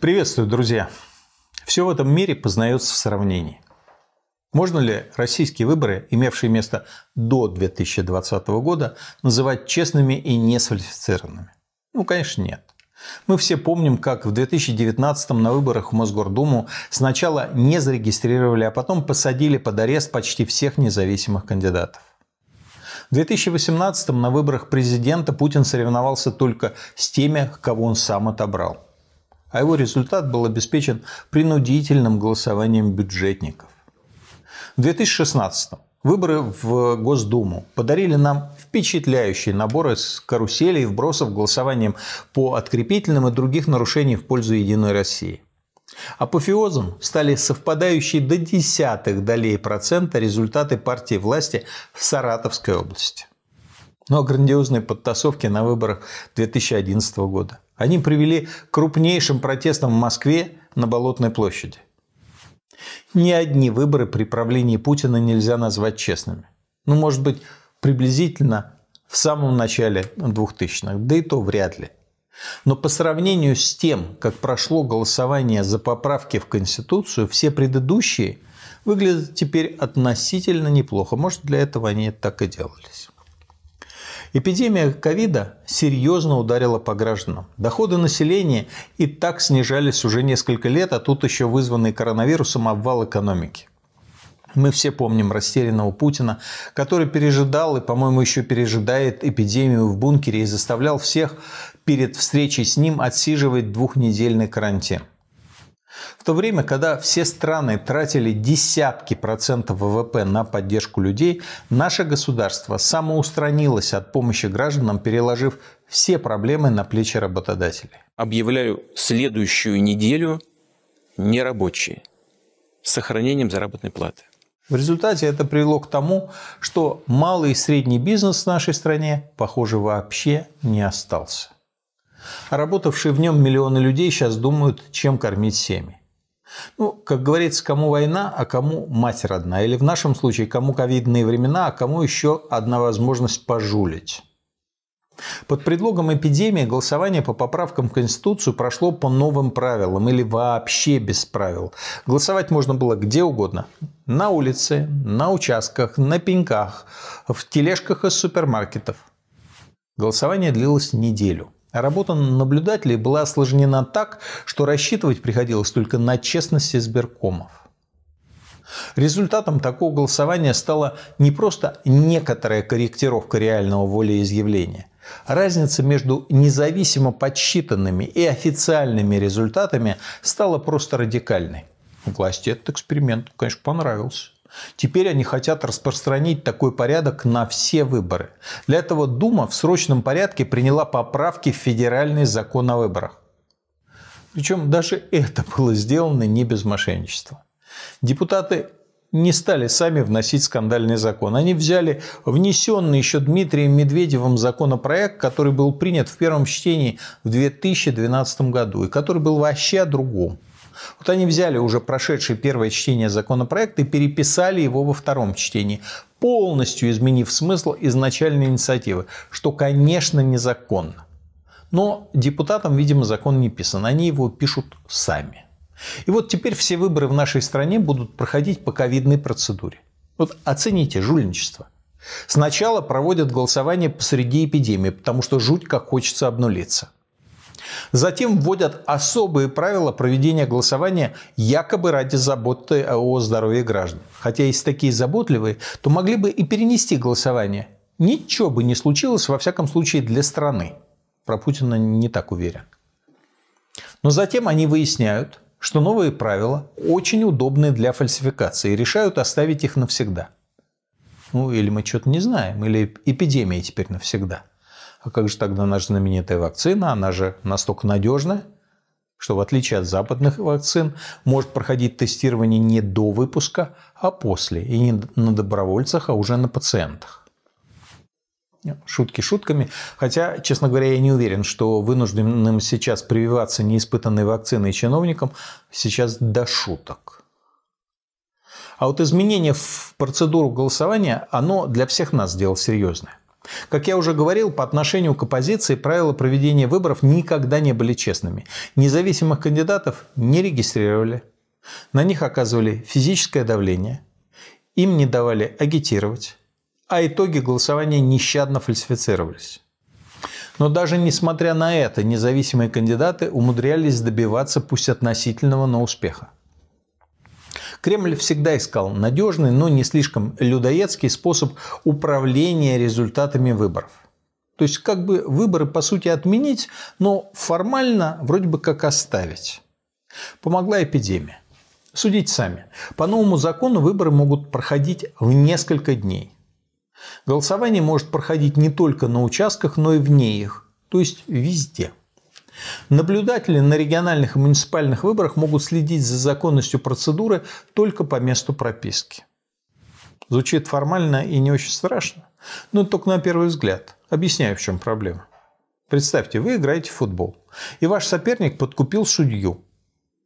Приветствую, друзья! Все в этом мире познается в сравнении. Можно ли российские выборы, имевшие место до 2020 года, называть честными и несфальсифицированными? Ну, конечно, нет. Мы все помним, как в 2019 м на выборах в Мосгордуму сначала не зарегистрировали, а потом посадили под арест почти всех независимых кандидатов. В 2018 м на выборах президента Путин соревновался только с теми, кого он сам отобрал – а его результат был обеспечен принудительным голосованием бюджетников. В 2016 выборы в Госдуму подарили нам впечатляющий набор из каруселей, вбросов голосованием по открепительным и других нарушений в пользу «Единой России». Апофеозом стали совпадающие до десятых долей процента результаты партии власти в Саратовской области но ну, о а грандиозной подтасовке на выборах 2011 года. Они привели к крупнейшим протестам в Москве на Болотной площади. Ни одни выборы при правлении Путина нельзя назвать честными. Ну, может быть, приблизительно в самом начале 2000-х, да и то вряд ли. Но по сравнению с тем, как прошло голосование за поправки в Конституцию, все предыдущие выглядят теперь относительно неплохо. Может, для этого они так и делались. Эпидемия ковида серьезно ударила по гражданам. Доходы населения и так снижались уже несколько лет, а тут еще вызванный коронавирусом обвал экономики. Мы все помним растерянного Путина, который пережидал и, по-моему, еще пережидает эпидемию в бункере и заставлял всех перед встречей с ним отсиживать двухнедельный карантин. В то время, когда все страны тратили десятки процентов ВВП на поддержку людей, наше государство самоустранилось от помощи гражданам, переложив все проблемы на плечи работодателей. Объявляю следующую неделю нерабочие с сохранением заработной платы. В результате это привело к тому, что малый и средний бизнес в нашей стране, похоже, вообще не остался. А работавшие в нем миллионы людей сейчас думают, чем кормить семьи. Ну, как говорится, кому война, а кому мать родна. Или в нашем случае, кому ковидные времена, а кому еще одна возможность пожулить. Под предлогом эпидемии голосование по поправкам в Конституцию прошло по новым правилам или вообще без правил. Голосовать можно было где угодно. На улице, на участках, на пеньках, в тележках из супермаркетов. Голосование длилось неделю – Работа наблюдателей была осложнена так, что рассчитывать приходилось только на честность избиркомов. Результатом такого голосования стала не просто некоторая корректировка реального волеизъявления. Разница между независимо подсчитанными и официальными результатами стала просто радикальной. Власти этот эксперимент, конечно, понравился. Теперь они хотят распространить такой порядок на все выборы. Для этого Дума в срочном порядке приняла поправки в федеральный закон о выборах. Причем даже это было сделано не без мошенничества. Депутаты не стали сами вносить скандальный закон. Они взяли внесенный еще Дмитрием Медведевым законопроект, который был принят в первом чтении в 2012 году и который был вообще о другом – вот они взяли уже прошедшее первое чтение законопроекта и переписали его во втором чтении, полностью изменив смысл изначальной инициативы, что, конечно, незаконно. Но депутатам, видимо, закон не писан, они его пишут сами. И вот теперь все выборы в нашей стране будут проходить по ковидной процедуре. Вот оцените жульничество. Сначала проводят голосование посреди эпидемии, потому что жуть как хочется обнулиться – Затем вводят особые правила проведения голосования якобы ради заботы о здоровье граждан. Хотя если такие заботливые, то могли бы и перенести голосование. Ничего бы не случилось, во всяком случае, для страны. Про Путина не так уверен. Но затем они выясняют, что новые правила очень удобны для фальсификации и решают оставить их навсегда. Ну, или мы что-то не знаем, или эпидемия теперь навсегда – а как же тогда наша знаменитая вакцина? Она же настолько надежная, что в отличие от западных вакцин может проходить тестирование не до выпуска, а после, и не на добровольцах, а уже на пациентах. Шутки шутками. Хотя, честно говоря, я не уверен, что вынужденным сейчас прививаться неиспытанной вакциной чиновникам сейчас до шуток. А вот изменение в процедуру голосования, оно для всех нас дело серьезное. Как я уже говорил, по отношению к оппозиции правила проведения выборов никогда не были честными. Независимых кандидатов не регистрировали, на них оказывали физическое давление, им не давали агитировать, а итоги голосования нещадно фальсифицировались. Но даже несмотря на это, независимые кандидаты умудрялись добиваться пусть относительного, но успеха. Кремль всегда искал надежный, но не слишком людоедский способ управления результатами выборов. То есть как бы выборы по сути отменить, но формально вроде бы как оставить. Помогла эпидемия. Судите сами. По новому закону выборы могут проходить в несколько дней. Голосование может проходить не только на участках, но и вне их, то есть везде. Наблюдатели на региональных и муниципальных выборах могут следить за законностью процедуры только по месту прописки. Звучит формально и не очень страшно, но только на первый взгляд. Объясняю, в чем проблема. Представьте, вы играете в футбол, и ваш соперник подкупил судью.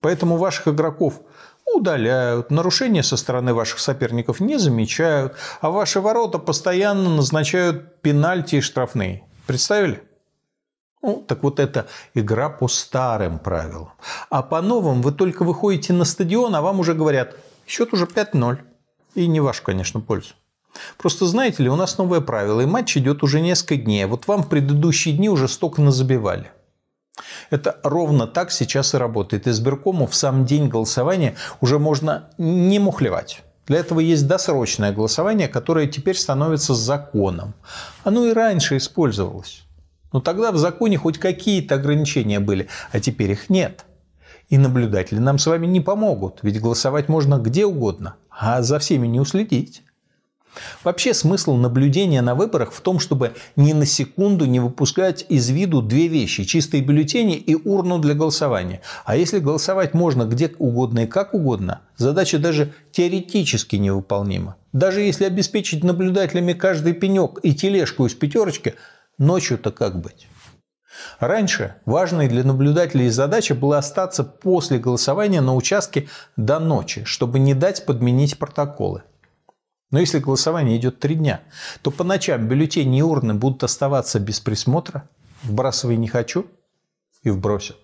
Поэтому ваших игроков удаляют, нарушения со стороны ваших соперников не замечают, а ваши ворота постоянно назначают пенальти и штрафные. Представили? Ну, так вот это игра по старым правилам. А по новым вы только выходите на стадион, а вам уже говорят, счет уже 5-0. И не ваш, конечно, пользу. Просто знаете ли, у нас новое правило, и матч идет уже несколько дней. А вот вам в предыдущие дни уже столько назабивали. Это ровно так сейчас и работает. Избиркому в сам день голосования уже можно не мухлевать. Для этого есть досрочное голосование, которое теперь становится законом. Оно и раньше использовалось. Но ну, тогда в законе хоть какие-то ограничения были, а теперь их нет. И наблюдатели нам с вами не помогут, ведь голосовать можно где угодно, а за всеми не уследить. Вообще смысл наблюдения на выборах в том, чтобы ни на секунду не выпускать из виду две вещи – чистые бюллетени и урну для голосования. А если голосовать можно где угодно и как угодно, задача даже теоретически невыполнима. Даже если обеспечить наблюдателями каждый пенек и тележку из пятерочки – Ночью-то как быть? Раньше важной для наблюдателей задача была остаться после голосования на участке до ночи, чтобы не дать подменить протоколы. Но если голосование идет три дня, то по ночам бюллетени и урны будут оставаться без присмотра, вбрасывай не хочу и вбросят.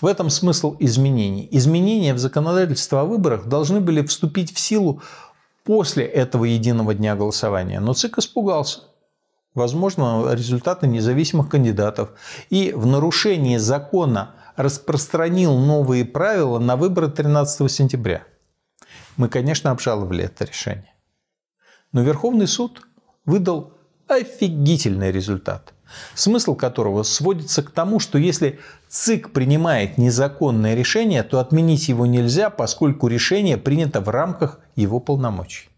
В этом смысл изменений. Изменения в законодательство о выборах должны были вступить в силу после этого единого дня голосования. Но ЦИК испугался – возможно, результаты независимых кандидатов и в нарушении закона распространил новые правила на выборы 13 сентября. Мы, конечно, обжаловали это решение. Но Верховный суд выдал офигительный результат, смысл которого сводится к тому, что если ЦИК принимает незаконное решение, то отменить его нельзя, поскольку решение принято в рамках его полномочий.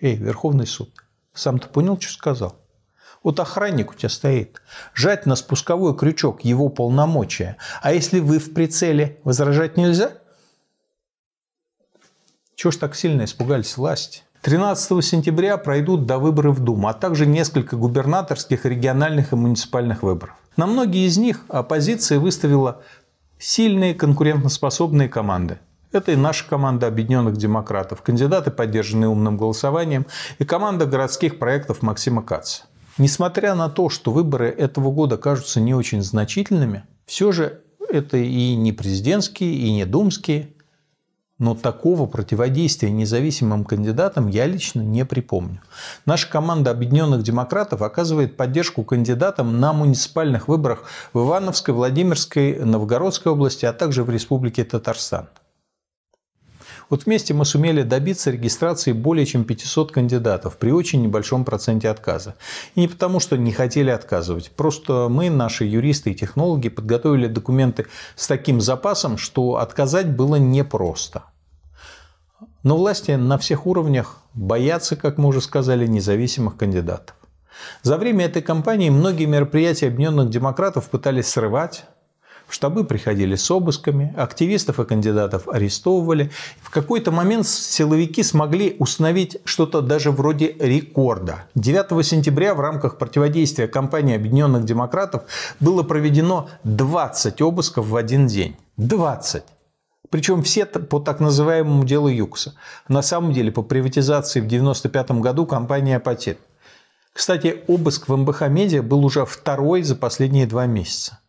Эй, Верховный суд, сам-то понял, что сказал? Вот охранник у тебя стоит. Жать на спусковой крючок его полномочия. А если вы в прицеле, возражать нельзя? Чего ж так сильно испугались власти? 13 сентября пройдут до выборы в Думу, а также несколько губернаторских, региональных и муниципальных выборов. На многие из них оппозиция выставила сильные конкурентоспособные команды. Это и наша команда объединенных демократов, кандидаты, поддержанные умным голосованием, и команда городских проектов Максима Каца. Несмотря на то, что выборы этого года кажутся не очень значительными, все же это и не президентские, и не думские. Но такого противодействия независимым кандидатам я лично не припомню. Наша команда объединенных демократов оказывает поддержку кандидатам на муниципальных выборах в Ивановской, Владимирской, Новгородской области, а также в Республике Татарстан. Вот вместе мы сумели добиться регистрации более чем 500 кандидатов при очень небольшом проценте отказа. И не потому, что не хотели отказывать. Просто мы, наши юристы и технологи, подготовили документы с таким запасом, что отказать было непросто. Но власти на всех уровнях боятся, как мы уже сказали, независимых кандидатов. За время этой кампании многие мероприятия объединенных демократов пытались срывать, в штабы приходили с обысками, активистов и кандидатов арестовывали. В какой-то момент силовики смогли установить что-то даже вроде рекорда. 9 сентября в рамках противодействия кампании Объединенных Демократов было проведено 20 обысков в один день. 20! Причем все по так называемому делу Юкса. На самом деле по приватизации в 1995 году компания «Апатит». Кстати, обыск в МБХ «Медиа» был уже второй за последние два месяца.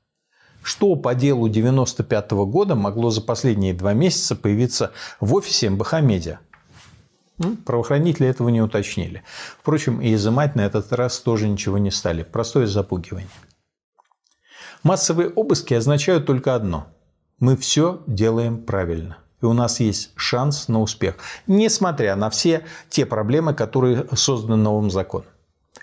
Что по делу 1995 -го года могло за последние два месяца появиться в офисе МБХ «Медиа»? Ну, правоохранители этого не уточнили. Впрочем, и изымать на этот раз тоже ничего не стали. Простое запугивание. Массовые обыски означают только одно. Мы все делаем правильно. И у нас есть шанс на успех. Несмотря на все те проблемы, которые созданы новым законом.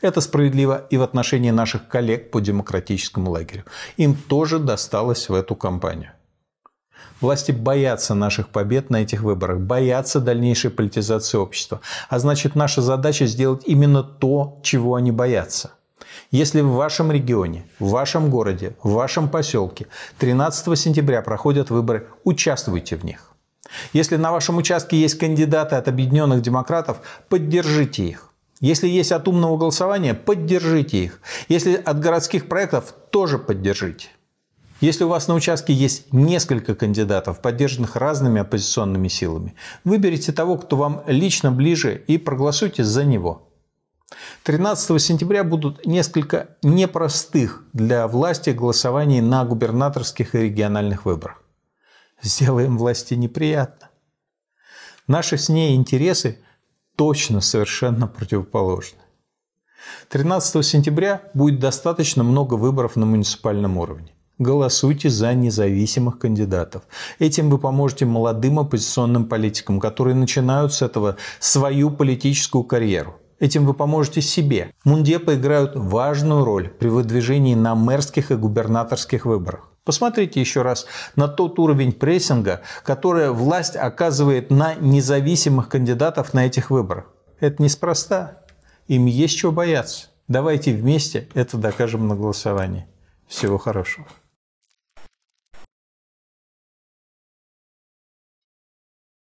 Это справедливо и в отношении наших коллег по демократическому лагерю. Им тоже досталось в эту кампанию. Власти боятся наших побед на этих выборах, боятся дальнейшей политизации общества. А значит, наша задача сделать именно то, чего они боятся. Если в вашем регионе, в вашем городе, в вашем поселке 13 сентября проходят выборы, участвуйте в них. Если на вашем участке есть кандидаты от объединенных демократов, поддержите их. Если есть от умного голосования, поддержите их. Если от городских проектов, тоже поддержите. Если у вас на участке есть несколько кандидатов, поддержанных разными оппозиционными силами, выберите того, кто вам лично ближе, и проголосуйте за него. 13 сентября будут несколько непростых для власти голосований на губернаторских и региональных выборах. Сделаем власти неприятно. Наши с ней интересы – точно совершенно противоположны. 13 сентября будет достаточно много выборов на муниципальном уровне. Голосуйте за независимых кандидатов. Этим вы поможете молодым оппозиционным политикам, которые начинают с этого свою политическую карьеру. Этим вы поможете себе. Мундепы играют важную роль при выдвижении на мэрских и губернаторских выборах. Посмотрите еще раз на тот уровень прессинга, который власть оказывает на независимых кандидатов на этих выборах. Это неспроста. Им есть чего бояться. Давайте вместе это докажем на голосовании. Всего хорошего.